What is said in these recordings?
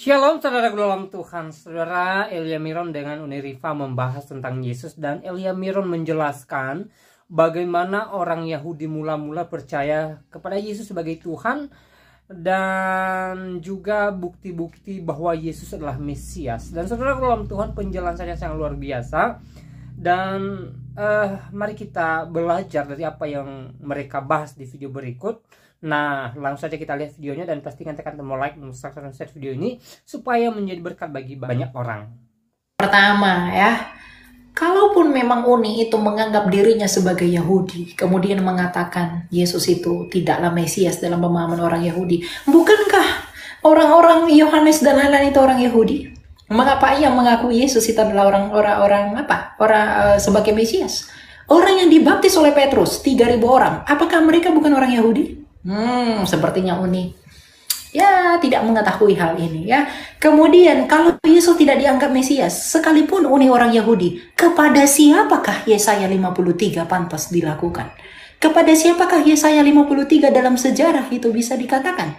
Shalom saudara dalam Tuhan Saudara Elia Miron dengan Unirifa membahas tentang Yesus Dan Elia Miron menjelaskan bagaimana orang Yahudi mula-mula percaya kepada Yesus sebagai Tuhan Dan juga bukti-bukti bahwa Yesus adalah Mesias Dan saudara dalam Tuhan penjelasannya sangat luar biasa Dan eh, mari kita belajar dari apa yang mereka bahas di video berikut Nah, langsung saja kita lihat videonya dan pastikan tekan tombol like dan subscribe share video ini supaya menjadi berkat bagi banyak orang. Pertama ya, kalaupun memang Uni itu menganggap dirinya sebagai Yahudi, kemudian mengatakan Yesus itu tidaklah Mesias dalam pemahaman orang Yahudi, bukankah orang-orang Yohanes dan lain-lain itu orang Yahudi? Mengapa ia mengaku Yesus itu adalah orang-orang apa? Orang uh, sebagai Mesias? Orang yang dibaptis oleh Petrus, 3000 orang. Apakah mereka bukan orang Yahudi? Hmm, sepertinya unik. Ya, tidak mengetahui hal ini ya. Kemudian kalau Yesus tidak dianggap Mesias, sekalipun Uni orang Yahudi, kepada siapakah Yesaya 53 pantas dilakukan? Kepada siapakah Yesaya 53 dalam sejarah itu bisa dikatakan?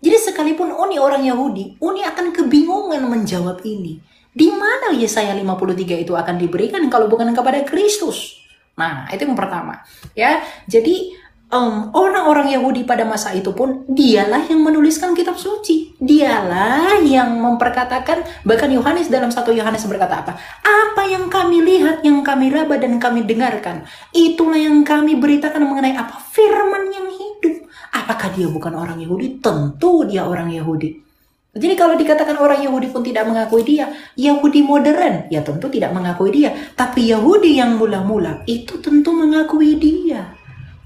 Jadi sekalipun Uni orang Yahudi, Uni akan kebingungan menjawab ini. Di mana Yesaya 53 itu akan diberikan kalau bukan kepada Kristus? Nah, itu yang pertama. Ya, jadi orang orang-orang Yahudi pada masa itu pun dialah yang menuliskan kitab suci. Dialah yang memperkatakan bahkan Yohanes dalam satu Yohanes berkata apa? Apa yang kami lihat, yang kami raba dan kami dengarkan, itulah yang kami beritakan mengenai apa firman yang hidup. Apakah dia bukan orang Yahudi? Tentu dia orang Yahudi. Jadi kalau dikatakan orang Yahudi pun tidak mengakui dia, Yahudi modern ya tentu tidak mengakui dia, tapi Yahudi yang mula-mula itu tentu mengakui dia.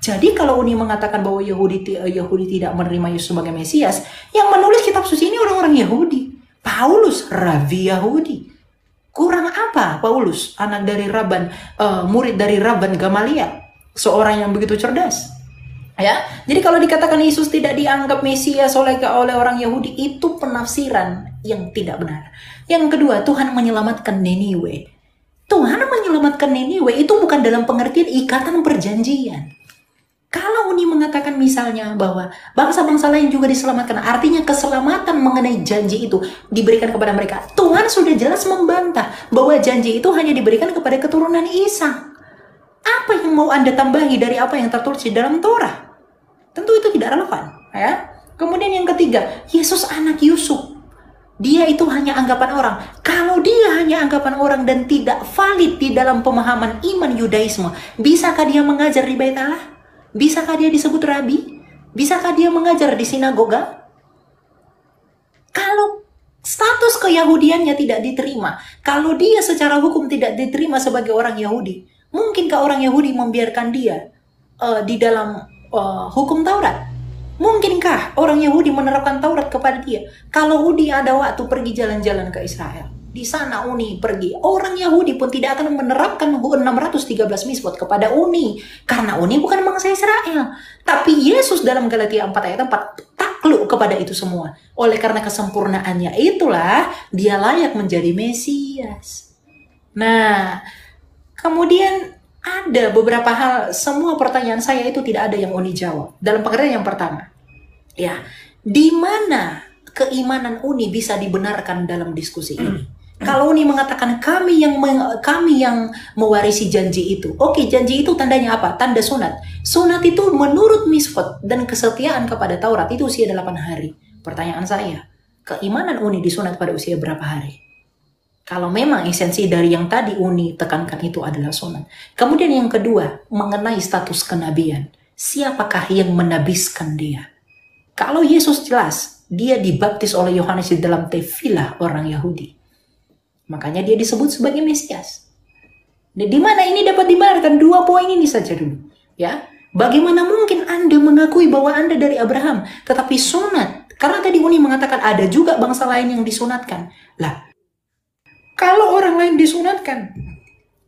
Jadi kalau Uni mengatakan bahwa Yahudi eh, Yahudi tidak menerima Yesus sebagai Mesias, yang menulis kitab suci ini orang-orang Yahudi. Paulus rabi Yahudi. Kurang apa Paulus, anak dari Raban, uh, murid dari Raban Gamaliel, seorang yang begitu cerdas. Ya, jadi kalau dikatakan Yesus tidak dianggap Mesias oleh oleh orang Yahudi itu penafsiran yang tidak benar. Yang kedua, Tuhan menyelamatkan Niniwe. Tuhan menyelamatkan Niniwe itu bukan dalam pengertian ikatan perjanjian kalau Uni mengatakan misalnya bahwa bangsa-bangsa lain juga diselamatkan, artinya keselamatan mengenai janji itu diberikan kepada mereka. Tuhan sudah jelas membantah bahwa janji itu hanya diberikan kepada keturunan Isa. Apa yang mau Anda tambahi dari apa yang tertulis di dalam Torah? Tentu itu tidak relevan, ya. Kemudian yang ketiga, Yesus anak Yusuf. Dia itu hanya anggapan orang. Kalau dia hanya anggapan orang dan tidak valid di dalam pemahaman iman Yudaisme, bisakah dia mengajar di bait Allah? Bisakah dia disebut rabi? Bisakah dia mengajar di sinagoga? Kalau status keyahudiannya tidak diterima, kalau dia secara hukum tidak diterima sebagai orang Yahudi, mungkinkah orang Yahudi membiarkan dia uh, di dalam uh, hukum Taurat? Mungkinkah orang Yahudi menerapkan Taurat kepada dia? Kalau Hudi ada waktu pergi jalan-jalan ke Israel. Di sana Uni pergi. Orang Yahudi pun tidak akan menerapkan 613 misbot kepada Uni. Karena Uni bukan bangsa Israel. Tapi Yesus dalam Galatia 4 ayat 4 takluk kepada itu semua. Oleh karena kesempurnaannya itulah dia layak menjadi Mesias. Nah, kemudian ada beberapa hal, semua pertanyaan saya itu tidak ada yang Uni jawab. Dalam pengertian yang pertama, ya, di mana keimanan Uni bisa dibenarkan dalam diskusi ini? Kalau Uni mengatakan kami yang meng, kami yang mewarisi janji itu. Oke, janji itu tandanya apa? Tanda sunat. Sunat itu menurut misfot dan kesetiaan kepada Taurat itu usia 8 hari. Pertanyaan saya, keimanan Uni disunat pada usia berapa hari? Kalau memang esensi dari yang tadi Uni tekankan itu adalah sunat. Kemudian yang kedua, mengenai status kenabian. Siapakah yang menabiskan dia? Kalau Yesus jelas, dia dibaptis oleh Yohanes di dalam tefilah orang Yahudi Makanya dia disebut sebagai Mesias. Nah, di mana ini dapat dibenarkan dua poin ini saja dulu, ya. Bagaimana mungkin Anda mengakui bahwa Anda dari Abraham, tetapi sunat? Karena tadi Uni mengatakan ada juga bangsa lain yang disunatkan. Lah, kalau orang lain disunatkan,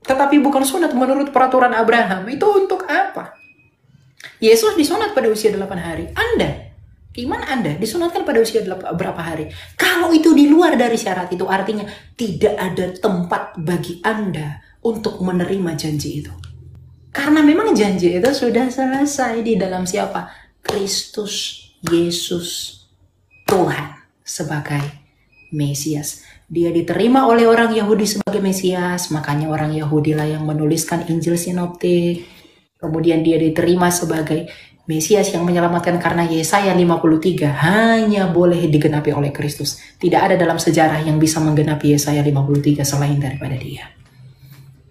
tetapi bukan sunat menurut peraturan Abraham, itu untuk apa? Yesus disunat pada usia 8 hari. Anda iman Anda disunatkan pada usia berapa hari? Kalau itu di luar dari syarat itu artinya tidak ada tempat bagi Anda untuk menerima janji itu. Karena memang janji itu sudah selesai di dalam siapa? Kristus Yesus Tuhan sebagai Mesias. Dia diterima oleh orang Yahudi sebagai Mesias, makanya orang Yahudilah yang menuliskan Injil Sinoptik. Kemudian dia diterima sebagai Mesias yang menyelamatkan karena Yesaya 53 hanya boleh digenapi oleh Kristus. Tidak ada dalam sejarah yang bisa menggenapi Yesaya 53 selain daripada dia.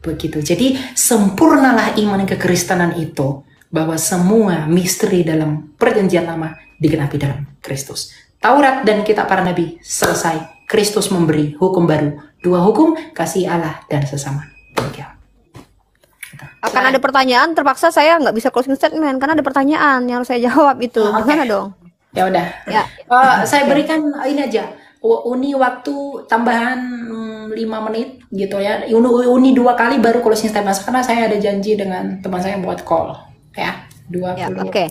Begitu. Jadi sempurnalah iman kekristenan itu bahwa semua misteri dalam perjanjian lama digenapi dalam Kristus. Taurat dan kitab para nabi selesai. Kristus memberi hukum baru. Dua hukum, kasih Allah dan sesama. Tiga akan nah. ada pertanyaan terpaksa saya nggak bisa closing statement karena ada pertanyaan yang harus saya jawab itu oh, okay. gimana dong ya udah ya. Uh, saya berikan ini aja uni waktu tambahan mm, lima menit gitu ya uni, uni dua kali baru closing statement karena saya ada janji dengan teman saya buat call ya dua ya, oke okay. oke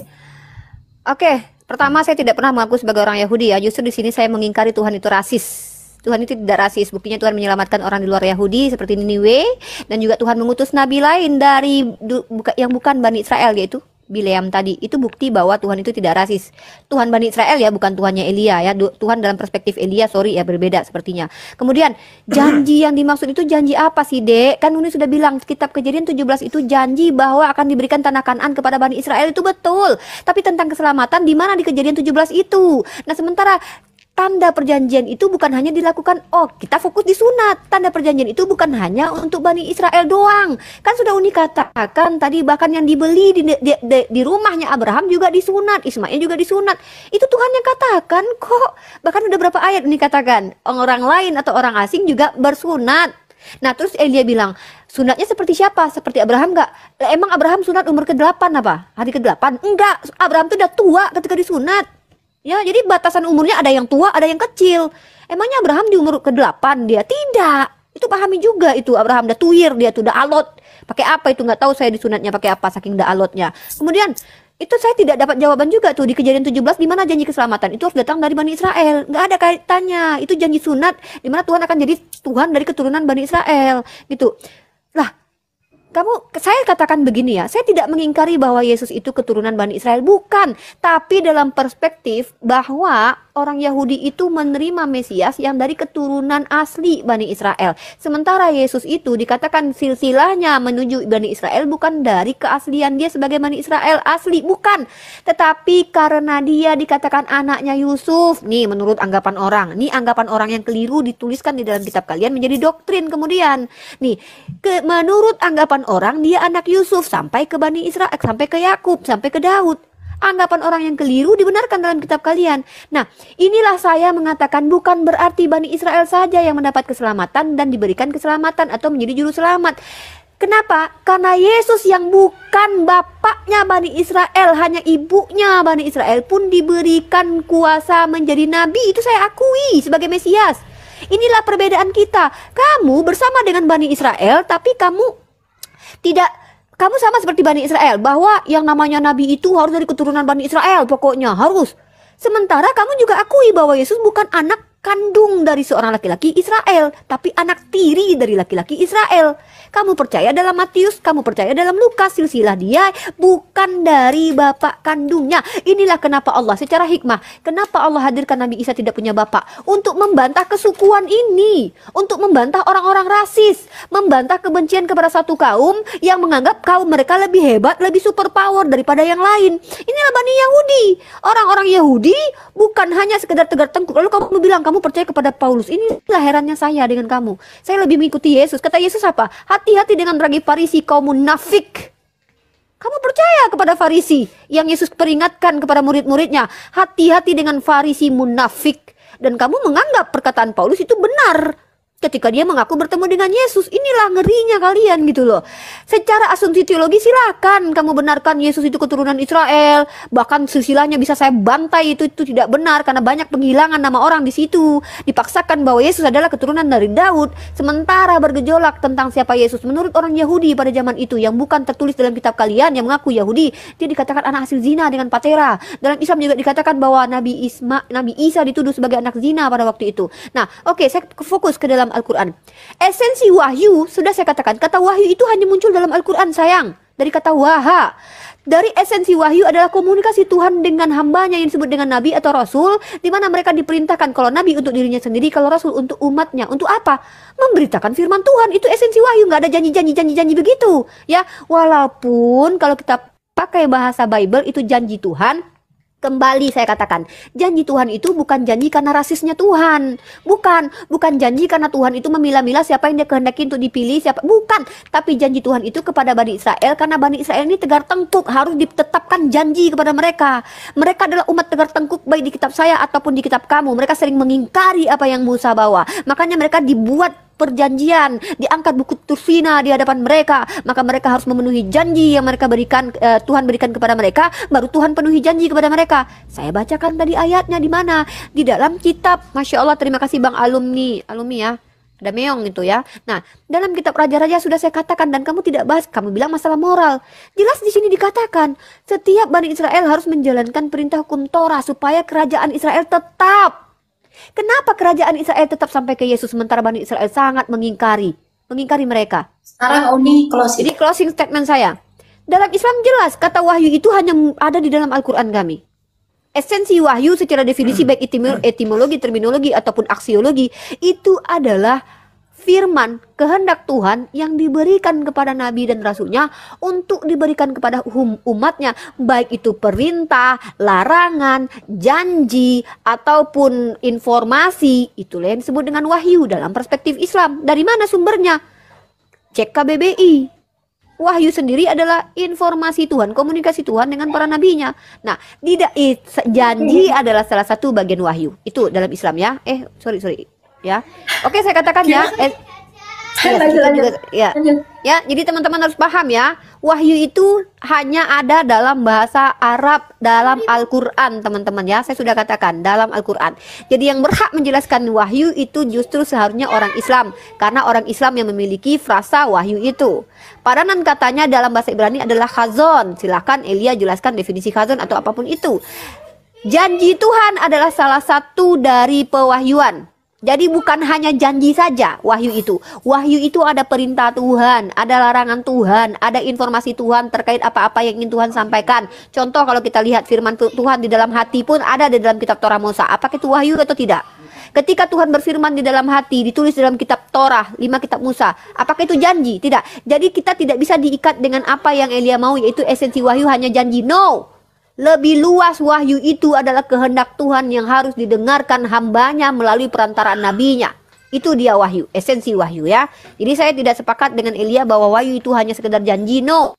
okay. pertama saya tidak pernah mengaku sebagai orang Yahudi ya justru di sini saya mengingkari Tuhan itu rasis Tuhan itu tidak rasis. Buktinya Tuhan menyelamatkan orang di luar Yahudi seperti Niniwe dan juga Tuhan mengutus nabi lain dari yang bukan Bani Israel yaitu Bileam tadi itu bukti bahwa Tuhan itu tidak rasis. Tuhan Bani Israel ya bukan Tuhannya Elia ya. Tuhan dalam perspektif Elia sorry ya berbeda sepertinya. Kemudian janji yang dimaksud itu janji apa sih Dek? Kan Nuni sudah bilang kitab kejadian 17 itu janji bahwa akan diberikan tanah kanan kepada Bani Israel itu betul. Tapi tentang keselamatan di mana di kejadian 17 itu? Nah sementara tanda perjanjian itu bukan hanya dilakukan oh kita fokus di sunat tanda perjanjian itu bukan hanya untuk bani Israel doang kan sudah Uni katakan tadi bahkan yang dibeli di, di, di, di rumahnya Abraham juga disunat Ismail juga disunat itu Tuhan yang katakan kok bahkan udah berapa ayat Uni katakan orang lain atau orang asing juga bersunat Nah terus Elia bilang sunatnya seperti siapa? Seperti Abraham enggak Emang Abraham sunat umur ke-8 apa? Hari ke-8? Enggak, Abraham tuh udah tua ketika disunat. Ya, jadi batasan umurnya ada yang tua, ada yang kecil. Emangnya Abraham di umur ke-8 dia? Tidak. Itu pahami juga itu Abraham udah tuir, dia tuh udah alot. Pakai apa itu nggak tahu saya disunatnya pakai apa saking udah alotnya. Kemudian itu saya tidak dapat jawaban juga tuh di kejadian 17 di mana janji keselamatan itu harus datang dari Bani Israel. Nggak ada kaitannya. Itu janji sunat di mana Tuhan akan jadi Tuhan dari keturunan Bani Israel gitu. Lah, kamu saya katakan begini ya, saya tidak mengingkari bahwa Yesus itu keturunan Bani Israel bukan, tapi dalam perspektif bahwa orang Yahudi itu menerima Mesias yang dari keturunan asli Bani Israel. Sementara Yesus itu dikatakan silsilahnya menuju Bani Israel bukan dari keaslian dia sebagai Bani Israel asli, bukan. Tetapi karena dia dikatakan anaknya Yusuf. Nih menurut anggapan orang. Nih anggapan orang yang keliru dituliskan di dalam kitab kalian menjadi doktrin kemudian. Nih, ke, menurut anggapan orang dia anak Yusuf sampai ke Bani Israel, sampai ke Yakub, sampai ke Daud anggapan orang yang keliru dibenarkan dalam kitab kalian. Nah, inilah saya mengatakan bukan berarti Bani Israel saja yang mendapat keselamatan dan diberikan keselamatan atau menjadi juru selamat. Kenapa? Karena Yesus yang bukan bapaknya Bani Israel, hanya ibunya Bani Israel pun diberikan kuasa menjadi nabi. Itu saya akui sebagai Mesias. Inilah perbedaan kita. Kamu bersama dengan Bani Israel, tapi kamu tidak kamu sama seperti Bani Israel bahwa yang namanya nabi itu harus dari keturunan Bani Israel pokoknya harus. Sementara kamu juga akui bahwa Yesus bukan anak kandung dari seorang laki-laki Israel, tapi anak tiri dari laki-laki Israel. Kamu percaya dalam Matius, kamu percaya dalam Lukas, silsilah dia bukan dari bapak kandungnya. Inilah kenapa Allah secara hikmah, kenapa Allah hadirkan Nabi Isa tidak punya bapak untuk membantah kesukuan ini, untuk membantah orang-orang rasis, membantah kebencian kepada satu kaum yang menganggap kaum mereka lebih hebat, lebih superpower daripada yang lain. Inilah Bani Yahudi. Orang-orang Yahudi bukan hanya sekedar tegar tengkuk lalu kamu bilang kamu kamu percaya kepada Paulus. Inilah herannya saya dengan kamu. Saya lebih mengikuti Yesus. Kata Yesus apa? Hati-hati dengan ragi Farisi, kau munafik. Kamu percaya kepada Farisi yang Yesus peringatkan kepada murid-muridnya. Hati-hati dengan Farisi munafik. Dan kamu menganggap perkataan Paulus itu benar ketika dia mengaku bertemu dengan Yesus. Inilah ngerinya kalian gitu loh. Secara asumsi teologi silakan kamu benarkan Yesus itu keturunan Israel. Bahkan silsilahnya bisa saya bantai itu itu tidak benar karena banyak penghilangan nama orang di situ. Dipaksakan bahwa Yesus adalah keturunan dari Daud. Sementara bergejolak tentang siapa Yesus menurut orang Yahudi pada zaman itu yang bukan tertulis dalam kitab kalian yang mengaku Yahudi, dia dikatakan anak hasil zina dengan patera. Dalam Islam juga dikatakan bahwa Nabi Isma, Nabi Isa dituduh sebagai anak zina pada waktu itu. Nah, oke, okay, saya fokus ke dalam Al-Quran. Esensi wahyu, sudah saya katakan, kata wahyu itu hanya muncul dalam Al-Quran, sayang. Dari kata waha. Dari esensi wahyu adalah komunikasi Tuhan dengan hambanya yang disebut dengan nabi atau rasul, di mana mereka diperintahkan kalau nabi untuk dirinya sendiri, kalau rasul untuk umatnya. Untuk apa? Memberitakan firman Tuhan. Itu esensi wahyu, nggak ada janji-janji-janji-janji begitu. Ya, walaupun kalau kita pakai bahasa Bible itu janji Tuhan, Kembali saya katakan, janji Tuhan itu bukan janji karena rasisnya Tuhan. Bukan, bukan janji karena Tuhan itu memilah-milah siapa yang dia kehendaki untuk dipilih, siapa bukan. Tapi janji Tuhan itu kepada Bani Israel karena Bani Israel ini tegar tengkuk, harus ditetapkan janji kepada mereka. Mereka adalah umat tegar tengkuk baik di kitab saya ataupun di kitab kamu. Mereka sering mengingkari apa yang Musa bawa. Makanya mereka dibuat perjanjian, diangkat buku Turfina di hadapan mereka, maka mereka harus memenuhi janji yang mereka berikan eh, Tuhan berikan kepada mereka, baru Tuhan penuhi janji kepada mereka. Saya bacakan tadi ayatnya di mana? Di dalam kitab. Masya Allah, terima kasih Bang Alumni, alumni ya ada meong itu ya. Nah, dalam kitab raja-raja sudah saya katakan dan kamu tidak bahas, kamu bilang masalah moral. Jelas di sini dikatakan, setiap Bani Israel harus menjalankan perintah hukum Torah supaya kerajaan Israel tetap Kenapa kerajaan Israel tetap sampai ke Yesus sementara Bani Israel sangat mengingkari, mengingkari mereka? Sekarang closing. Ini closing statement saya. Dalam Islam jelas kata wahyu itu hanya ada di dalam Al-Qur'an kami. Esensi wahyu secara definisi hmm. baik etimologi, terminologi ataupun aksiologi itu adalah firman kehendak Tuhan yang diberikan kepada nabi dan rasulnya untuk diberikan kepada um umatnya baik itu perintah, larangan, janji ataupun informasi itulah yang disebut dengan wahyu dalam perspektif Islam dari mana sumbernya cek KBBI Wahyu sendiri adalah informasi Tuhan, komunikasi Tuhan dengan para nabinya. Nah, tidak janji hmm. adalah salah satu bagian wahyu. Itu dalam Islam ya. Eh, sorry sorry, ya. Oke, saya katakan ya. Eh, ya, ya. ya, jadi teman-teman harus paham ya, wahyu itu hanya ada dalam bahasa Arab dalam Al-Qur'an, teman-teman ya. Saya sudah katakan dalam Al-Qur'an. Jadi yang berhak menjelaskan wahyu itu justru seharusnya orang Islam karena orang Islam yang memiliki frasa wahyu itu. Padanan katanya dalam bahasa Ibrani adalah khazon. Silahkan Elia jelaskan definisi khazon atau apapun itu. Janji Tuhan adalah salah satu dari pewahyuan jadi bukan hanya janji saja wahyu itu. Wahyu itu ada perintah Tuhan, ada larangan Tuhan, ada informasi Tuhan terkait apa-apa yang ingin Tuhan sampaikan. Contoh kalau kita lihat firman Tuhan di dalam hati pun ada di dalam kitab Torah Musa. Apakah itu wahyu atau tidak? Ketika Tuhan berfirman di dalam hati, ditulis dalam kitab Torah, lima kitab Musa, apakah itu janji? Tidak. Jadi kita tidak bisa diikat dengan apa yang Elia mau, yaitu esensi wahyu hanya janji. No, lebih luas wahyu itu adalah kehendak Tuhan yang harus didengarkan hambanya melalui perantaraan nabinya. Itu dia wahyu, esensi wahyu ya. Jadi saya tidak sepakat dengan Elia bahwa wahyu itu hanya sekedar janji. No,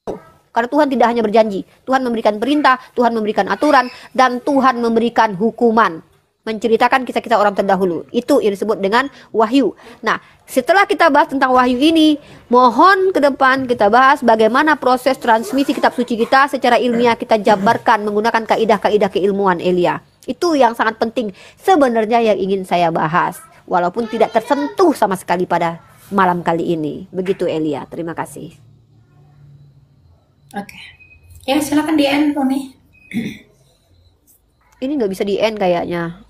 karena Tuhan tidak hanya berjanji, Tuhan memberikan perintah, Tuhan memberikan aturan, dan Tuhan memberikan hukuman. Menceritakan kisah-kisah orang terdahulu. Itu yang disebut dengan wahyu. Nah, setelah kita bahas tentang wahyu ini, mohon ke depan kita bahas bagaimana proses transmisi kitab suci kita secara ilmiah kita jabarkan menggunakan kaidah-kaidah keilmuan Elia. Itu yang sangat penting sebenarnya yang ingin saya bahas, walaupun tidak tersentuh sama sekali pada malam kali ini. Begitu Elia, terima kasih. Oke. Ya, silakan di end, Ini nggak bisa di end kayaknya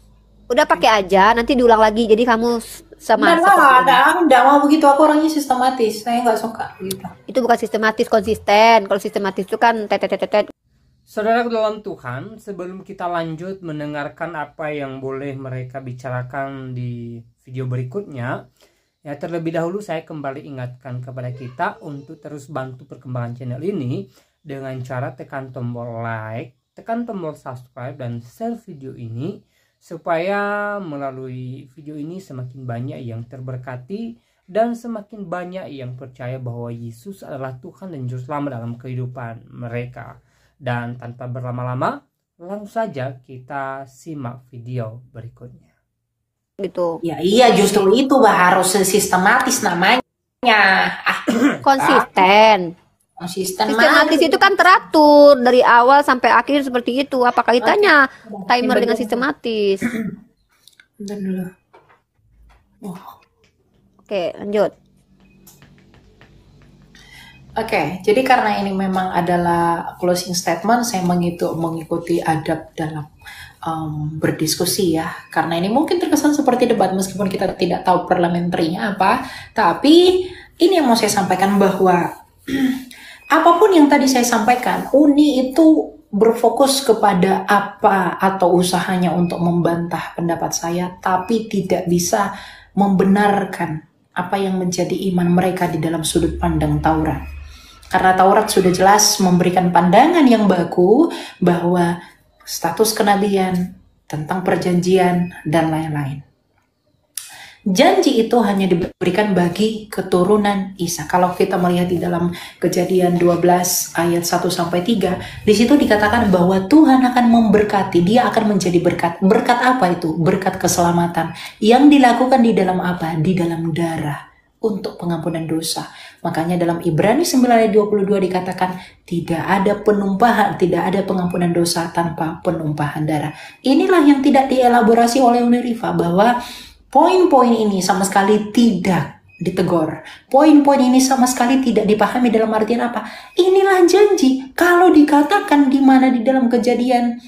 udah pakai aja nanti diulang lagi jadi kamu sama nggak lah ada nggak mau begitu aku orangnya sistematis saya nggak suka gitu itu bukan sistematis konsisten kalau sistematis itu kan tetet tetet Saudara dalam Tuhan, sebelum kita lanjut mendengarkan apa yang boleh mereka bicarakan di video berikutnya, ya terlebih dahulu saya kembali ingatkan kepada kita untuk terus bantu perkembangan channel ini dengan cara tekan tombol like, tekan tombol subscribe dan share video ini supaya melalui video ini semakin banyak yang terberkati dan semakin banyak yang percaya bahwa Yesus adalah Tuhan dan Juru Selamat dalam kehidupan mereka. Dan tanpa berlama-lama, langsung saja kita simak video berikutnya. Gitu. Ya iya justru itu bah harus sistematis namanya. konsisten. Ah Sistem sistematis itu kan teratur dari awal sampai akhir seperti itu apa kaitannya okay. timer dengan sistematis oh. oke lanjut Oke, okay, jadi karena ini memang adalah closing statement, saya mengitu, mengikuti adab dalam um, berdiskusi ya. Karena ini mungkin terkesan seperti debat meskipun kita tidak tahu parlementernya apa, tapi ini yang mau saya sampaikan bahwa Apapun yang tadi saya sampaikan, Uni itu berfokus kepada apa atau usahanya untuk membantah pendapat saya, tapi tidak bisa membenarkan apa yang menjadi iman mereka di dalam sudut pandang Taurat. Karena Taurat sudah jelas memberikan pandangan yang baku bahwa status kenabian, tentang perjanjian, dan lain-lain janji itu hanya diberikan bagi keturunan Isa. Kalau kita melihat di dalam Kejadian 12 ayat 1 sampai 3, di situ dikatakan bahwa Tuhan akan memberkati, dia akan menjadi berkat. Berkat apa itu? Berkat keselamatan. Yang dilakukan di dalam apa? Di dalam darah untuk pengampunan dosa. Makanya dalam Ibrani 9 ayat 22 dikatakan tidak ada penumpahan, tidak ada pengampunan dosa tanpa penumpahan darah. Inilah yang tidak dielaborasi oleh Unirifa bahwa Poin-poin ini sama sekali tidak ditegor. Poin-poin ini sama sekali tidak dipahami dalam artian apa. Inilah janji. Kalau dikatakan di mana di dalam kejadian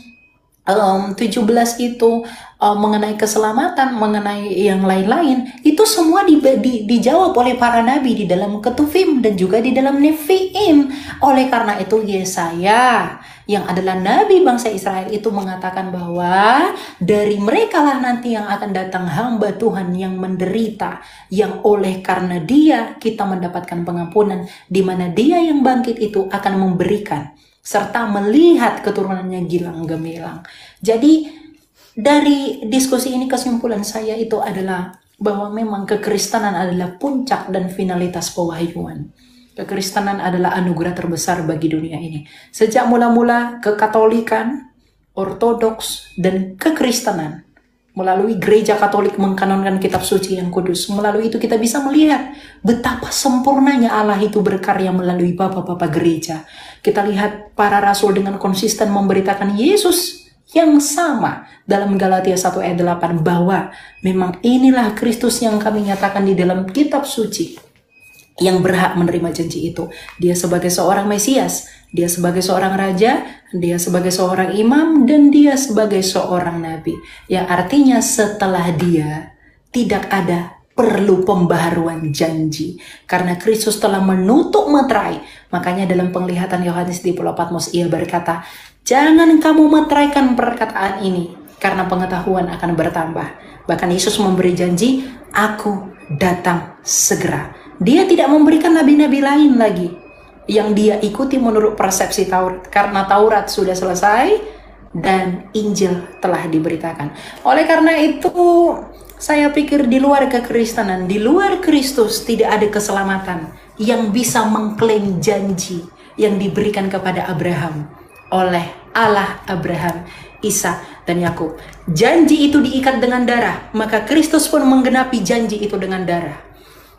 um, 17 itu um, mengenai keselamatan, mengenai yang lain-lain, itu semua di, di, dijawab oleh para nabi di dalam ketufim dan juga di dalam Nefim. Oleh karena itu Yesaya yang adalah nabi bangsa Israel itu mengatakan bahwa dari mereka lah nanti yang akan datang hamba Tuhan yang menderita, yang oleh karena dia kita mendapatkan pengampunan, di mana dia yang bangkit itu akan memberikan serta melihat keturunannya Gilang Gemilang. Jadi dari diskusi ini kesimpulan saya itu adalah bahwa memang kekristenan adalah puncak dan finalitas pewahyuan. Kekristenan adalah anugerah terbesar bagi dunia ini. Sejak mula-mula kekatolikan, ortodoks, dan kekristenan Melalui gereja Katolik mengkanonkan kitab suci yang kudus, melalui itu kita bisa melihat betapa sempurnanya Allah itu berkarya melalui bapak-bapak gereja. Kita lihat para rasul dengan konsisten memberitakan Yesus yang sama dalam Galatia 1 ayat 8 bahwa memang inilah Kristus yang kami nyatakan di dalam kitab suci yang berhak menerima janji itu. Dia sebagai seorang Mesias, dia sebagai seorang raja, dia sebagai seorang imam, dan dia sebagai seorang nabi. Ya artinya setelah dia tidak ada perlu pembaharuan janji. Karena Kristus telah menutup meterai. Makanya dalam penglihatan Yohanes di Pulau Patmos ia berkata, Jangan kamu meteraikan perkataan ini, karena pengetahuan akan bertambah. Bahkan Yesus memberi janji, Aku datang segera dia tidak memberikan nabi-nabi lain lagi yang dia ikuti menurut persepsi Taurat. Karena Taurat sudah selesai dan Injil telah diberitakan. Oleh karena itu, saya pikir di luar kekristenan, di luar Kristus tidak ada keselamatan yang bisa mengklaim janji yang diberikan kepada Abraham oleh Allah Abraham, Isa, dan Yakub. Janji itu diikat dengan darah, maka Kristus pun menggenapi janji itu dengan darah.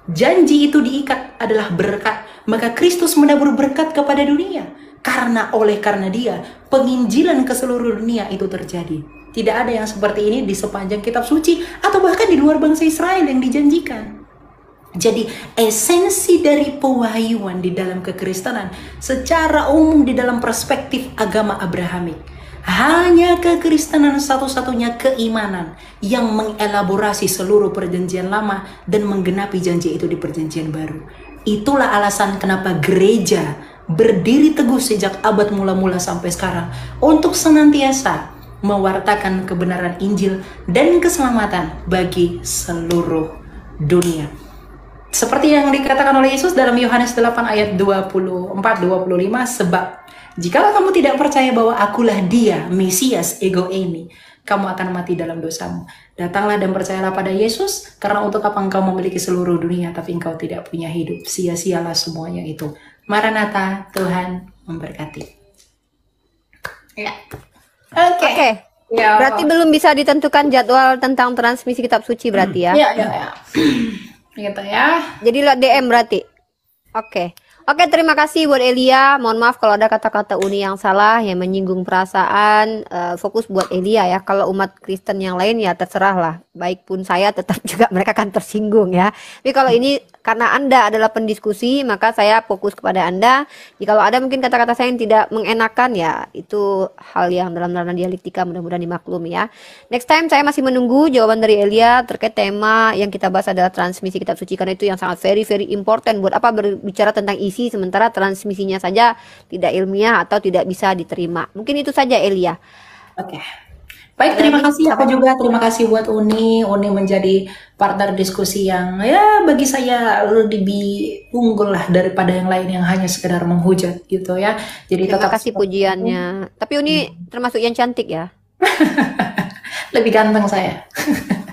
Janji itu diikat adalah berkat, maka Kristus menabur berkat kepada dunia. Karena oleh karena dia, penginjilan ke seluruh dunia itu terjadi. Tidak ada yang seperti ini di sepanjang kitab suci atau bahkan di luar bangsa Israel yang dijanjikan. Jadi esensi dari pewahyuan di dalam kekristenan secara umum di dalam perspektif agama Abrahamik hanya kekristenan satu-satunya keimanan yang mengelaborasi seluruh perjanjian lama dan menggenapi janji itu di perjanjian baru. Itulah alasan kenapa gereja berdiri teguh sejak abad mula-mula sampai sekarang untuk senantiasa mewartakan kebenaran Injil dan keselamatan bagi seluruh dunia. Seperti yang dikatakan oleh Yesus dalam Yohanes 8 ayat 24 25 sebab Jikalau kamu tidak percaya bahwa akulah dia, Mesias, ego ini, kamu akan mati dalam dosamu. Datanglah dan percayalah pada Yesus, karena untuk apa engkau memiliki seluruh dunia, tapi engkau tidak punya hidup. Sia-sialah semuanya itu. Maranatha, Tuhan memberkati. Ya. Oke. Okay. Okay. Ya. Berarti belum bisa ditentukan jadwal tentang transmisi kitab suci berarti ya? Iya, iya, iya. gitu ya. Jadi lo DM berarti. Oke. Okay. Oke, terima kasih buat Elia. Mohon maaf kalau ada kata-kata Uni yang salah yang menyinggung perasaan. Uh, fokus buat Elia ya. Kalau umat Kristen yang lain ya terserah lah. Baik pun saya tetap juga mereka akan tersinggung ya. Tapi kalau ini karena Anda adalah pendiskusi, maka saya fokus kepada Anda. Jika ada mungkin kata-kata saya yang tidak mengenakan ya, itu hal yang dalam ranah dialektika mudah-mudahan dimaklumi ya. Next time saya masih menunggu jawaban dari Elia terkait tema yang kita bahas adalah transmisi kitab suci karena itu yang sangat very very important buat apa berbicara tentang isi sementara transmisinya saja tidak ilmiah atau tidak bisa diterima. Mungkin itu saja Elia. Oke. Okay. Baik, terima iya, kasih. Aku iya. juga terima kasih buat Uni. Uni menjadi partner diskusi yang ya bagi saya lebih unggul lah daripada yang lain yang hanya sekedar menghujat gitu ya. Jadi terima tetap kasih pujiannya. Aku. Tapi Uni hmm. termasuk yang cantik ya. lebih ganteng saya.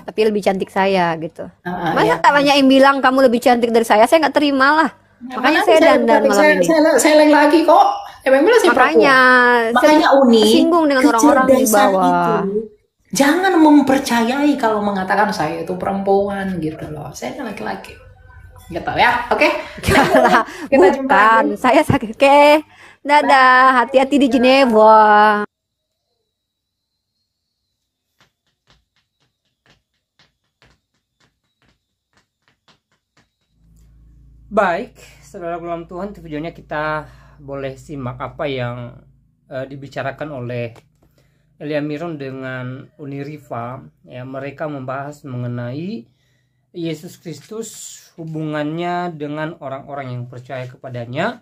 Tapi lebih cantik saya gitu. Uh, Masa ya. tak banyak yang bilang kamu lebih cantik dari saya? Saya nggak terima lah. Ya, makanya, Makanya saya, saya dandan malam saya, ini. Saya, saya, saya lagi kok emang bela sih makanya makanya uni singgung dengan orang-orang di bawah itu, jangan mempercayai kalau mengatakan saya itu perempuan gitu loh saya kan laki-laki gitu ya oke okay? kita jumpa saya sakit oke dadah hati-hati di Jenewa Baik, saudara belum Tuhan, videonya kita boleh simak apa yang uh, dibicarakan oleh Elia Miron dengan Uniriva ya mereka membahas mengenai Yesus Kristus hubungannya dengan orang-orang yang percaya kepadanya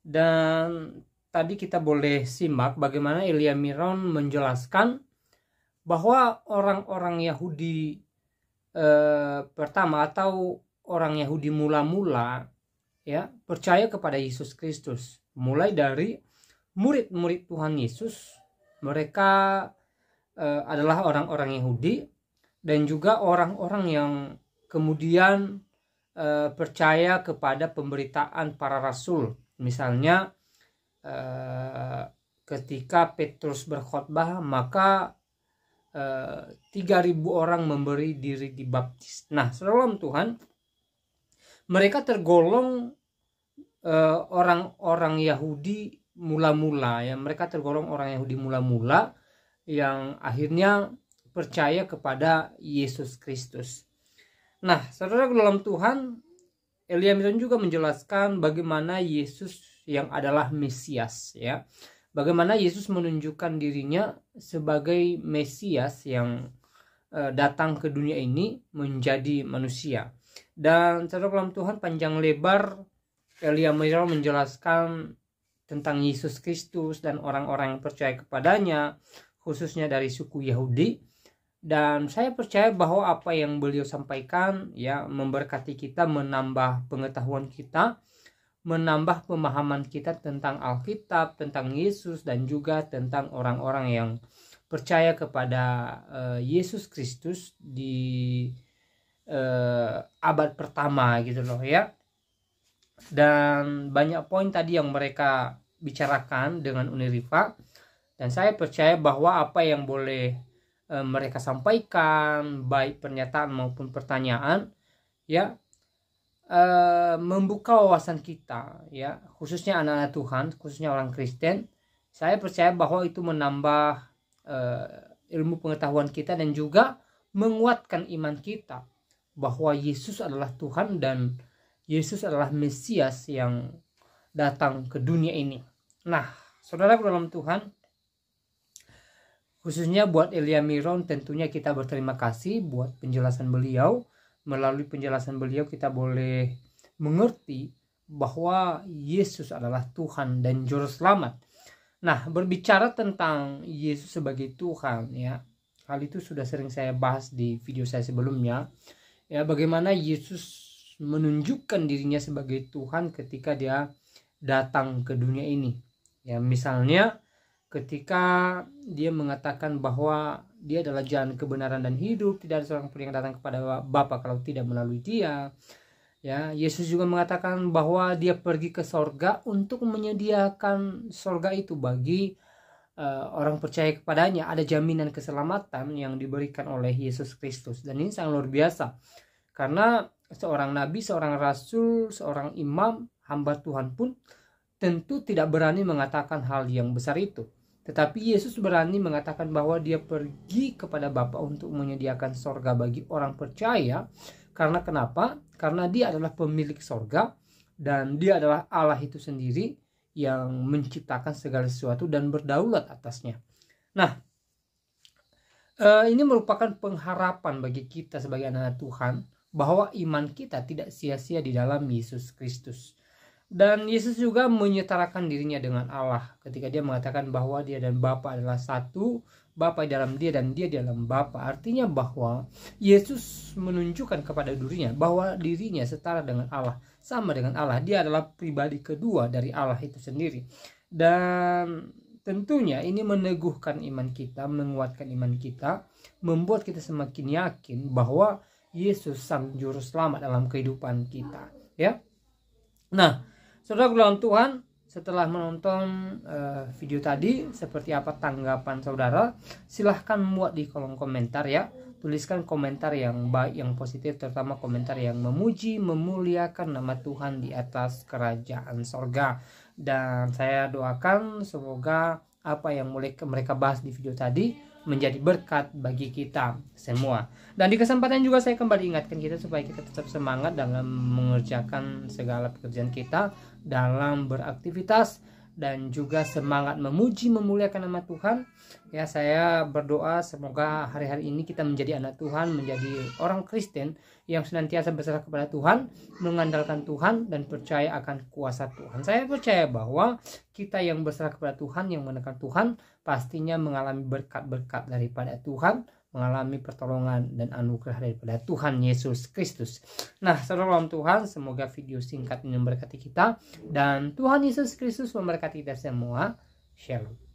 dan tadi kita boleh simak bagaimana Elia Miron menjelaskan bahwa orang-orang Yahudi eh, pertama atau orang Yahudi mula-mula ya percaya kepada Yesus Kristus mulai dari murid-murid Tuhan Yesus mereka eh, adalah orang-orang Yahudi dan juga orang-orang yang kemudian eh, percaya kepada pemberitaan para rasul misalnya eh, ketika Petrus berkhotbah maka 3.000 eh, orang memberi diri dibaptis. Nah, sebelum Tuhan, mereka tergolong orang-orang eh, Yahudi mula-mula ya mereka tergolong orang Yahudi mula-mula yang akhirnya percaya kepada Yesus Kristus. Nah, saudara dalam Tuhan, Elia Miton juga menjelaskan bagaimana Yesus yang adalah Mesias ya. Bagaimana Yesus menunjukkan dirinya sebagai Mesias yang uh, datang ke dunia ini menjadi manusia. Dan saudara dalam Tuhan panjang lebar Elia Mira menjelaskan tentang Yesus Kristus dan orang-orang yang percaya kepadanya, khususnya dari suku Yahudi. Dan saya percaya bahwa apa yang beliau sampaikan ya memberkati kita, menambah pengetahuan kita, menambah pemahaman kita tentang Alkitab, tentang Yesus dan juga tentang orang-orang yang percaya kepada uh, Yesus Kristus di uh, abad pertama gitu loh ya dan banyak poin tadi yang mereka bicarakan dengan Uniriva dan saya percaya bahwa apa yang boleh e, mereka sampaikan baik pernyataan maupun pertanyaan ya e, membuka wawasan kita ya khususnya anak-anak Tuhan khususnya orang Kristen saya percaya bahwa itu menambah e, ilmu pengetahuan kita dan juga menguatkan iman kita bahwa Yesus adalah Tuhan dan Yesus adalah Mesias yang datang ke dunia ini. Nah, saudara dalam Tuhan, khususnya buat Elia Miron tentunya kita berterima kasih buat penjelasan beliau. Melalui penjelasan beliau kita boleh mengerti bahwa Yesus adalah Tuhan dan juru selamat. Nah, berbicara tentang Yesus sebagai Tuhan ya. Hal itu sudah sering saya bahas di video saya sebelumnya. Ya, bagaimana Yesus menunjukkan dirinya sebagai Tuhan ketika dia datang ke dunia ini. Ya, misalnya ketika dia mengatakan bahwa dia adalah jalan kebenaran dan hidup, tidak ada seorang pun yang datang kepada Bapa kalau tidak melalui dia. Ya, Yesus juga mengatakan bahwa dia pergi ke sorga untuk menyediakan sorga itu bagi uh, orang percaya kepadanya. Ada jaminan keselamatan yang diberikan oleh Yesus Kristus. Dan ini sangat luar biasa. Karena seorang nabi, seorang rasul, seorang imam, hamba Tuhan pun tentu tidak berani mengatakan hal yang besar itu. Tetapi Yesus berani mengatakan bahwa dia pergi kepada Bapa untuk menyediakan sorga bagi orang percaya. Karena kenapa? Karena dia adalah pemilik sorga dan dia adalah Allah itu sendiri yang menciptakan segala sesuatu dan berdaulat atasnya. Nah, eh, ini merupakan pengharapan bagi kita sebagai anak Tuhan bahwa iman kita tidak sia-sia di dalam Yesus Kristus. Dan Yesus juga menyetarakan dirinya dengan Allah ketika dia mengatakan bahwa dia dan Bapa adalah satu, Bapa di dalam dia dan dia di dalam Bapa. Artinya bahwa Yesus menunjukkan kepada dirinya bahwa dirinya setara dengan Allah, sama dengan Allah. Dia adalah pribadi kedua dari Allah itu sendiri. Dan tentunya ini meneguhkan iman kita, menguatkan iman kita, membuat kita semakin yakin bahwa Yesus sang juru selamat dalam kehidupan kita ya nah saudara dalam Tuhan setelah menonton uh, video tadi seperti apa tanggapan saudara silahkan muat di kolom komentar ya tuliskan komentar yang baik yang positif terutama komentar yang memuji memuliakan nama Tuhan di atas kerajaan sorga dan saya doakan semoga apa yang mulai mereka bahas di video tadi menjadi berkat bagi kita semua. Dan di kesempatan juga saya kembali ingatkan kita supaya kita tetap semangat dalam mengerjakan segala pekerjaan kita, dalam beraktivitas dan juga semangat memuji memuliakan nama Tuhan ya saya berdoa semoga hari-hari ini kita menjadi anak Tuhan menjadi orang Kristen yang senantiasa berserah kepada Tuhan mengandalkan Tuhan dan percaya akan kuasa Tuhan saya percaya bahwa kita yang berserah kepada Tuhan yang menekan Tuhan pastinya mengalami berkat-berkat daripada Tuhan mengalami pertolongan dan anugerah daripada Tuhan Yesus Kristus. Nah, salam Tuhan, semoga video singkat ini memberkati kita dan Tuhan Yesus Kristus memberkati kita semua. Shalom.